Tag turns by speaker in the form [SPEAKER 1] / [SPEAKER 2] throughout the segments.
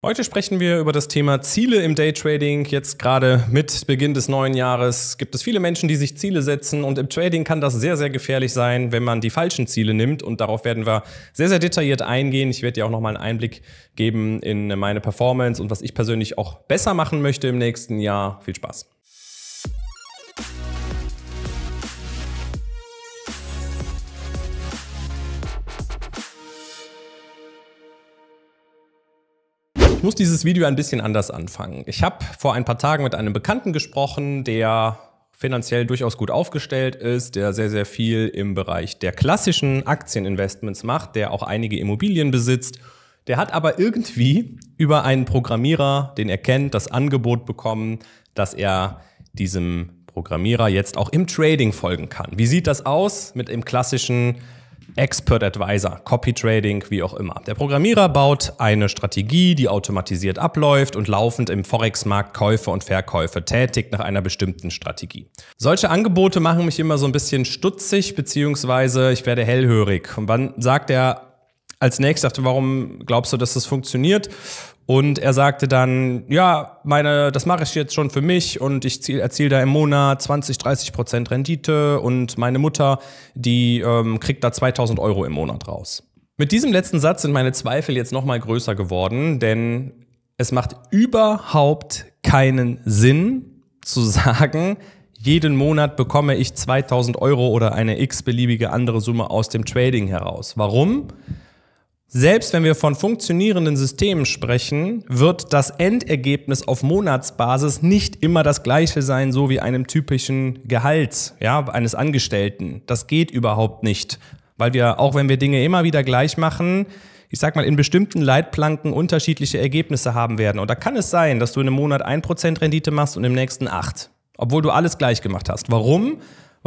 [SPEAKER 1] Heute sprechen wir über das Thema Ziele im Daytrading. Jetzt gerade mit Beginn des neuen Jahres gibt es viele Menschen, die sich Ziele setzen und im Trading kann das sehr, sehr gefährlich sein, wenn man die falschen Ziele nimmt und darauf werden wir sehr, sehr detailliert eingehen. Ich werde dir auch nochmal einen Einblick geben in meine Performance und was ich persönlich auch besser machen möchte im nächsten Jahr. Viel Spaß! muss dieses Video ein bisschen anders anfangen. Ich habe vor ein paar Tagen mit einem Bekannten gesprochen, der finanziell durchaus gut aufgestellt ist, der sehr, sehr viel im Bereich der klassischen Aktieninvestments macht, der auch einige Immobilien besitzt. Der hat aber irgendwie über einen Programmierer, den er kennt, das Angebot bekommen, dass er diesem Programmierer jetzt auch im Trading folgen kann. Wie sieht das aus mit dem klassischen Expert Advisor, Copy Trading, wie auch immer. Der Programmierer baut eine Strategie, die automatisiert abläuft und laufend im Forex-Markt Käufe und Verkäufe tätigt nach einer bestimmten Strategie. Solche Angebote machen mich immer so ein bisschen stutzig, beziehungsweise ich werde hellhörig. Und wann sagt er, als nächstes sagte, warum glaubst du, dass das funktioniert? Und er sagte dann, ja, meine, das mache ich jetzt schon für mich und ich ziel, erziele da im Monat 20, 30 Prozent Rendite und meine Mutter, die ähm, kriegt da 2000 Euro im Monat raus. Mit diesem letzten Satz sind meine Zweifel jetzt nochmal größer geworden, denn es macht überhaupt keinen Sinn zu sagen, jeden Monat bekomme ich 2000 Euro oder eine x-beliebige andere Summe aus dem Trading heraus. Warum? Selbst wenn wir von funktionierenden Systemen sprechen, wird das Endergebnis auf Monatsbasis nicht immer das gleiche sein, so wie einem typischen Gehalt ja, eines Angestellten. Das geht überhaupt nicht, weil wir, auch wenn wir Dinge immer wieder gleich machen, ich sag mal, in bestimmten Leitplanken unterschiedliche Ergebnisse haben werden. Und da kann es sein, dass du in einem Monat 1% Rendite machst und im nächsten 8%, obwohl du alles gleich gemacht hast. Warum?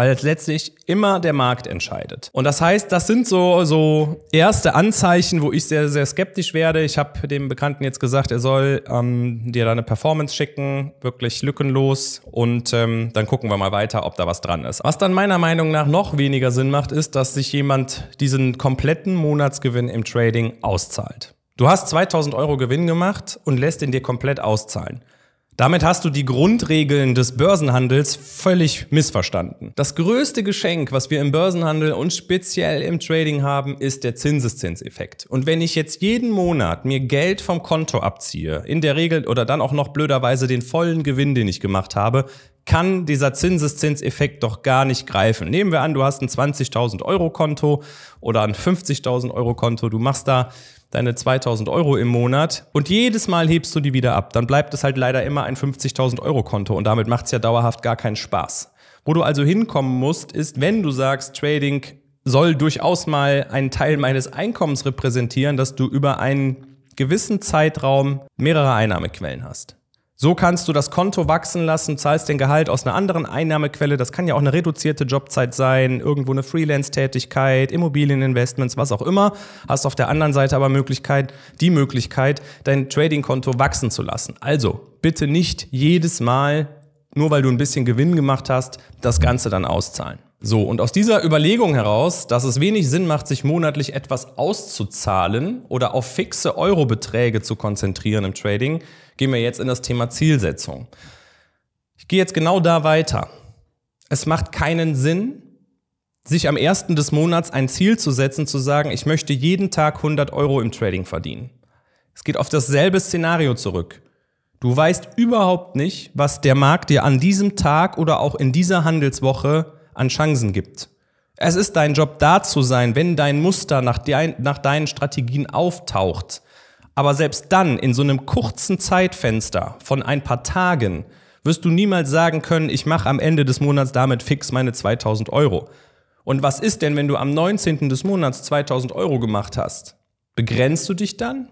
[SPEAKER 1] weil letztlich immer der Markt entscheidet. Und das heißt, das sind so, so erste Anzeichen, wo ich sehr, sehr skeptisch werde. Ich habe dem Bekannten jetzt gesagt, er soll ähm, dir deine Performance schicken, wirklich lückenlos und ähm, dann gucken wir mal weiter, ob da was dran ist. Was dann meiner Meinung nach noch weniger Sinn macht, ist, dass sich jemand diesen kompletten Monatsgewinn im Trading auszahlt. Du hast 2000 Euro Gewinn gemacht und lässt ihn dir komplett auszahlen. Damit hast du die Grundregeln des Börsenhandels völlig missverstanden. Das größte Geschenk, was wir im Börsenhandel und speziell im Trading haben, ist der Zinseszinseffekt. Und wenn ich jetzt jeden Monat mir Geld vom Konto abziehe, in der Regel oder dann auch noch blöderweise den vollen Gewinn, den ich gemacht habe, kann dieser Zinseszinseffekt doch gar nicht greifen. Nehmen wir an, du hast ein 20.000 Euro Konto oder ein 50.000 Euro Konto, du machst da deine 2000 Euro im Monat und jedes Mal hebst du die wieder ab. Dann bleibt es halt leider immer ein 50.000 Euro Konto und damit macht es ja dauerhaft gar keinen Spaß. Wo du also hinkommen musst, ist, wenn du sagst, Trading soll durchaus mal einen Teil meines Einkommens repräsentieren, dass du über einen gewissen Zeitraum mehrere Einnahmequellen hast. So kannst du das Konto wachsen lassen, zahlst den Gehalt aus einer anderen Einnahmequelle. Das kann ja auch eine reduzierte Jobzeit sein, irgendwo eine Freelance-Tätigkeit, Immobilieninvestments, was auch immer. Hast auf der anderen Seite aber Möglichkeit, die Möglichkeit, dein Trading-Konto wachsen zu lassen. Also bitte nicht jedes Mal, nur weil du ein bisschen Gewinn gemacht hast, das Ganze dann auszahlen. So, und aus dieser Überlegung heraus, dass es wenig Sinn macht, sich monatlich etwas auszuzahlen oder auf fixe Eurobeträge zu konzentrieren im Trading, gehen wir jetzt in das Thema Zielsetzung. Ich gehe jetzt genau da weiter. Es macht keinen Sinn, sich am ersten des Monats ein Ziel zu setzen, zu sagen, ich möchte jeden Tag 100 Euro im Trading verdienen. Es geht auf dasselbe Szenario zurück. Du weißt überhaupt nicht, was der Markt dir an diesem Tag oder auch in dieser Handelswoche an Chancen gibt. Es ist dein Job, da zu sein, wenn dein Muster nach, dein, nach deinen Strategien auftaucht. Aber selbst dann, in so einem kurzen Zeitfenster von ein paar Tagen, wirst du niemals sagen können, ich mache am Ende des Monats damit fix meine 2000 Euro. Und was ist denn, wenn du am 19. des Monats 2000 Euro gemacht hast? Begrenzt du dich dann?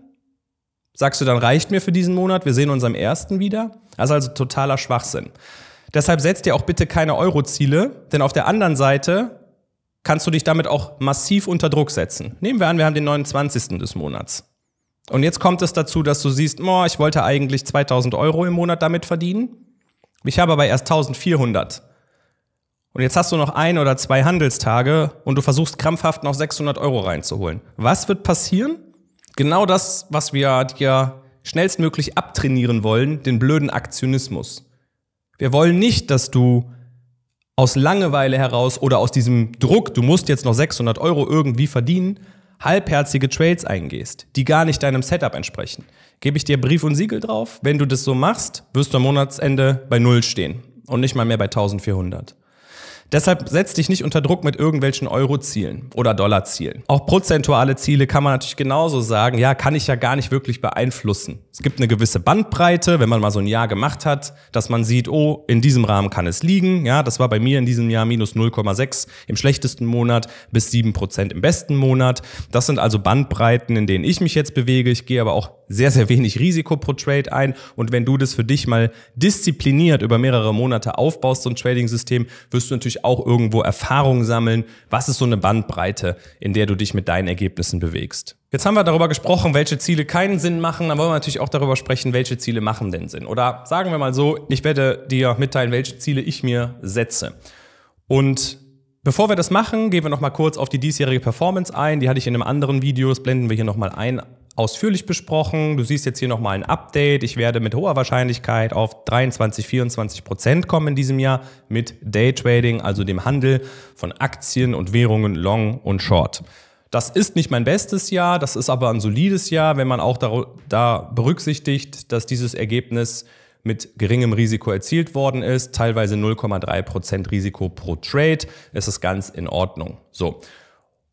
[SPEAKER 1] Sagst du dann, reicht mir für diesen Monat, wir sehen uns am 1. wieder? Das ist also totaler Schwachsinn. Deshalb setzt dir auch bitte keine Euro-Ziele, denn auf der anderen Seite kannst du dich damit auch massiv unter Druck setzen. Nehmen wir an, wir haben den 29. des Monats. Und jetzt kommt es dazu, dass du siehst, oh, ich wollte eigentlich 2000 Euro im Monat damit verdienen. Ich habe aber erst 1400. Und jetzt hast du noch ein oder zwei Handelstage und du versuchst krampfhaft noch 600 Euro reinzuholen. Was wird passieren? Genau das, was wir dir schnellstmöglich abtrainieren wollen, den blöden Aktionismus. Wir wollen nicht, dass du aus Langeweile heraus oder aus diesem Druck, du musst jetzt noch 600 Euro irgendwie verdienen, halbherzige Trades eingehst, die gar nicht deinem Setup entsprechen. Gebe ich dir Brief und Siegel drauf, wenn du das so machst, wirst du am Monatsende bei Null stehen und nicht mal mehr bei 1400. Deshalb setz dich nicht unter Druck mit irgendwelchen Euro-Zielen oder Dollar-Zielen. Auch prozentuale Ziele kann man natürlich genauso sagen, ja, kann ich ja gar nicht wirklich beeinflussen. Es gibt eine gewisse Bandbreite, wenn man mal so ein Jahr gemacht hat, dass man sieht, oh, in diesem Rahmen kann es liegen. Ja, das war bei mir in diesem Jahr minus 0,6 im schlechtesten Monat bis 7 Prozent im besten Monat. Das sind also Bandbreiten, in denen ich mich jetzt bewege. Ich gehe aber auch sehr, sehr wenig Risiko pro Trade ein. Und wenn du das für dich mal diszipliniert über mehrere Monate aufbaust, so ein Trading-System, wirst du natürlich auch irgendwo Erfahrung sammeln. Was ist so eine Bandbreite, in der du dich mit deinen Ergebnissen bewegst? Jetzt haben wir darüber gesprochen, welche Ziele keinen Sinn machen. Dann wollen wir natürlich auch darüber sprechen, welche Ziele machen denn Sinn. Oder sagen wir mal so, ich werde dir mitteilen, welche Ziele ich mir setze. Und Bevor wir das machen, gehen wir nochmal kurz auf die diesjährige Performance ein. Die hatte ich in einem anderen Video, das blenden wir hier nochmal ein ausführlich besprochen. Du siehst jetzt hier nochmal ein Update. Ich werde mit hoher Wahrscheinlichkeit auf 23, 24 Prozent kommen in diesem Jahr mit Daytrading, also dem Handel von Aktien und Währungen Long und Short. Das ist nicht mein bestes Jahr, das ist aber ein solides Jahr, wenn man auch da, da berücksichtigt, dass dieses Ergebnis mit geringem Risiko erzielt worden ist, teilweise 0,3% Risiko pro Trade, ist es ganz in Ordnung. So,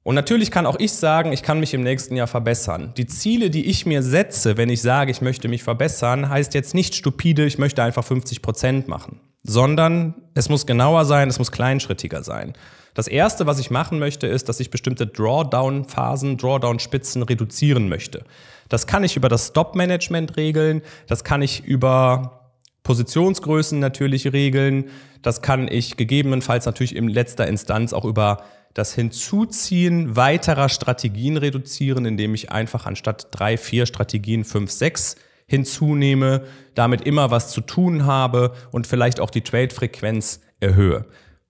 [SPEAKER 1] und natürlich kann auch ich sagen, ich kann mich im nächsten Jahr verbessern. Die Ziele, die ich mir setze, wenn ich sage, ich möchte mich verbessern, heißt jetzt nicht stupide, ich möchte einfach 50 Prozent machen, sondern es muss genauer sein, es muss kleinschrittiger sein. Das erste, was ich machen möchte, ist, dass ich bestimmte Drawdown-Phasen, Drawdown-Spitzen reduzieren möchte. Das kann ich über das Stop-Management regeln, das kann ich über Positionsgrößen natürlich regeln, das kann ich gegebenenfalls natürlich in letzter Instanz auch über das Hinzuziehen weiterer Strategien reduzieren, indem ich einfach anstatt drei, vier Strategien fünf, sechs hinzunehme, damit immer was zu tun habe und vielleicht auch die Trade-Frequenz erhöhe.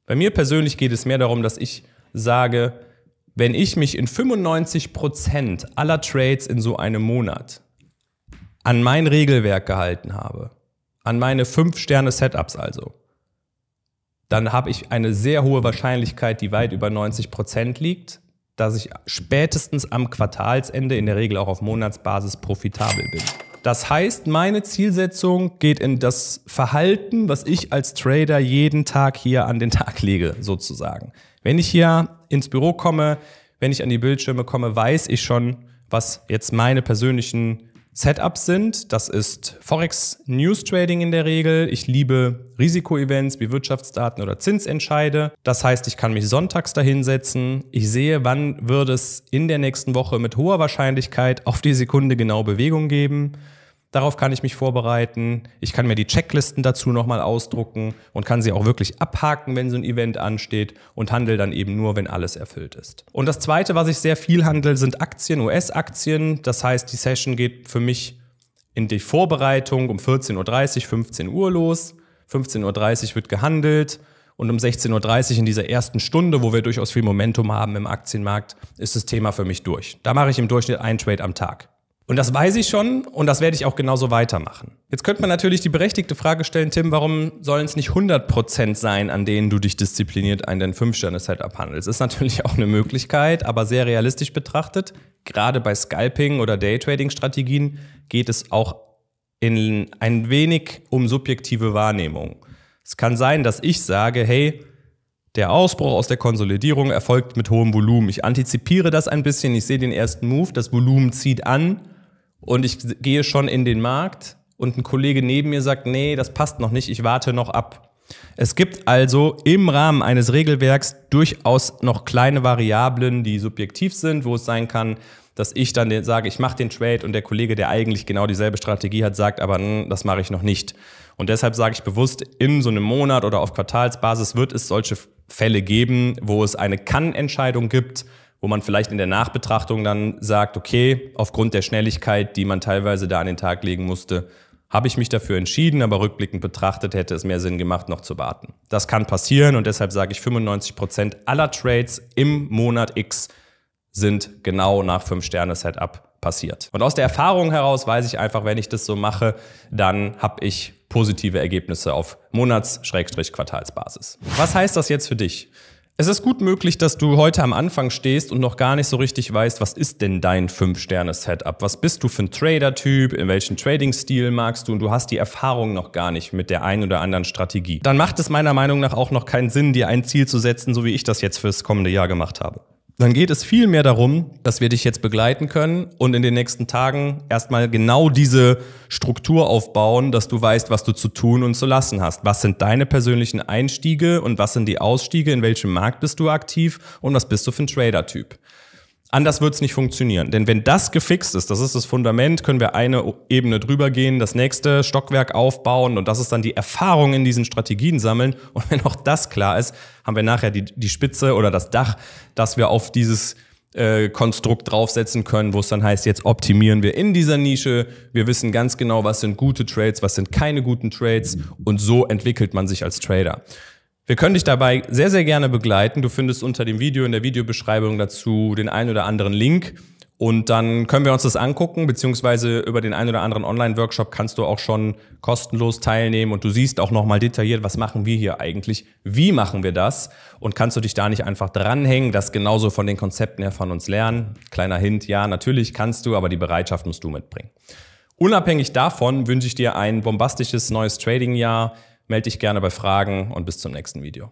[SPEAKER 1] Bei mir persönlich geht es mehr darum, dass ich sage, wenn ich mich in 95% aller Trades in so einem Monat an mein Regelwerk gehalten habe, an meine 5-Sterne-Setups also, dann habe ich eine sehr hohe Wahrscheinlichkeit, die weit über 90 Prozent liegt, dass ich spätestens am Quartalsende, in der Regel auch auf Monatsbasis, profitabel bin. Das heißt, meine Zielsetzung geht in das Verhalten, was ich als Trader jeden Tag hier an den Tag lege, sozusagen. Wenn ich hier ins Büro komme, wenn ich an die Bildschirme komme, weiß ich schon, was jetzt meine persönlichen Setups sind. Das ist Forex News Trading in der Regel. Ich liebe Risikoevents wie Wirtschaftsdaten oder Zinsentscheide. Das heißt, ich kann mich sonntags dahinsetzen. Ich sehe, wann wird es in der nächsten Woche mit hoher Wahrscheinlichkeit auf die Sekunde genau Bewegung geben. Darauf kann ich mich vorbereiten. Ich kann mir die Checklisten dazu nochmal ausdrucken und kann sie auch wirklich abhaken, wenn so ein Event ansteht und handle dann eben nur, wenn alles erfüllt ist. Und das Zweite, was ich sehr viel handle, sind Aktien, US-Aktien. Das heißt, die Session geht für mich in die Vorbereitung um 14.30 Uhr, 15 Uhr los. 15.30 Uhr wird gehandelt. Und um 16.30 Uhr in dieser ersten Stunde, wo wir durchaus viel Momentum haben im Aktienmarkt, ist das Thema für mich durch. Da mache ich im Durchschnitt einen Trade am Tag. Und das weiß ich schon und das werde ich auch genauso weitermachen. Jetzt könnte man natürlich die berechtigte Frage stellen, Tim, warum sollen es nicht 100% sein, an denen du dich diszipliniert ein dein fünf sterne setup handelst? Ist natürlich auch eine Möglichkeit, aber sehr realistisch betrachtet, gerade bei Scalping oder Daytrading-Strategien geht es auch in ein wenig um subjektive Wahrnehmung. Es kann sein, dass ich sage, hey, der Ausbruch aus der Konsolidierung erfolgt mit hohem Volumen. Ich antizipiere das ein bisschen, ich sehe den ersten Move, das Volumen zieht an und ich gehe schon in den Markt und ein Kollege neben mir sagt, nee, das passt noch nicht, ich warte noch ab. Es gibt also im Rahmen eines Regelwerks durchaus noch kleine Variablen, die subjektiv sind, wo es sein kann, dass ich dann sage, ich mache den Trade und der Kollege, der eigentlich genau dieselbe Strategie hat, sagt, aber mh, hm, das mache ich noch nicht. Und deshalb sage ich bewusst, in so einem Monat oder auf Quartalsbasis wird es solche Fälle geben, wo es eine Kann-Entscheidung gibt, wo man vielleicht in der Nachbetrachtung dann sagt, okay, aufgrund der Schnelligkeit, die man teilweise da an den Tag legen musste, habe ich mich dafür entschieden, aber rückblickend betrachtet hätte es mehr Sinn gemacht, noch zu warten. Das kann passieren und deshalb sage ich, 95% Prozent aller Trades im Monat X sind genau nach 5-Sterne-Setup passiert. Und aus der Erfahrung heraus weiß ich einfach, wenn ich das so mache, dann habe ich positive Ergebnisse auf Monats-Quartalsbasis. Was heißt das jetzt für dich? Es ist gut möglich, dass du heute am Anfang stehst und noch gar nicht so richtig weißt, was ist denn dein 5-Sterne-Setup? Was bist du für ein Trader-Typ? In welchen Trading-Stil magst du? Und du hast die Erfahrung noch gar nicht mit der einen oder anderen Strategie. Dann macht es meiner Meinung nach auch noch keinen Sinn, dir ein Ziel zu setzen, so wie ich das jetzt fürs kommende Jahr gemacht habe dann geht es vielmehr darum, dass wir dich jetzt begleiten können und in den nächsten Tagen erstmal genau diese Struktur aufbauen, dass du weißt, was du zu tun und zu lassen hast. Was sind deine persönlichen Einstiege und was sind die Ausstiege? In welchem Markt bist du aktiv und was bist du für ein Trader-Typ? Anders wird es nicht funktionieren. Denn wenn das gefixt ist, das ist das Fundament, können wir eine Ebene drüber gehen, das nächste Stockwerk aufbauen und das ist dann die Erfahrung in diesen Strategien sammeln. Und wenn auch das klar ist, haben wir nachher die, die Spitze oder das Dach, dass wir auf dieses äh, Konstrukt draufsetzen können, wo es dann heißt, jetzt optimieren wir in dieser Nische. Wir wissen ganz genau, was sind gute Trades, was sind keine guten Trades. Und so entwickelt man sich als Trader. Wir können dich dabei sehr, sehr gerne begleiten. Du findest unter dem Video in der Videobeschreibung dazu den einen oder anderen Link. Und dann können wir uns das angucken, beziehungsweise über den einen oder anderen Online-Workshop kannst du auch schon kostenlos teilnehmen und du siehst auch nochmal detailliert, was machen wir hier eigentlich, wie machen wir das und kannst du dich da nicht einfach dranhängen, das genauso von den Konzepten her von uns lernen. Kleiner Hint, ja, natürlich kannst du, aber die Bereitschaft musst du mitbringen. Unabhängig davon wünsche ich dir ein bombastisches neues Trading-Jahr Melde dich gerne bei Fragen und bis zum nächsten Video.